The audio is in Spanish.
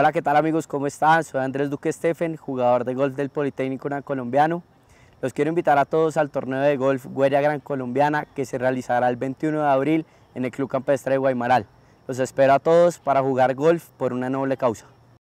Hola, ¿qué tal amigos? ¿Cómo están? Soy Andrés Duque Steffen, jugador de golf del Politécnico Colombiano. Los quiero invitar a todos al torneo de golf Guerra Gran Colombiana que se realizará el 21 de abril en el Club Campestre de Guaymaral. Los espero a todos para jugar golf por una noble causa.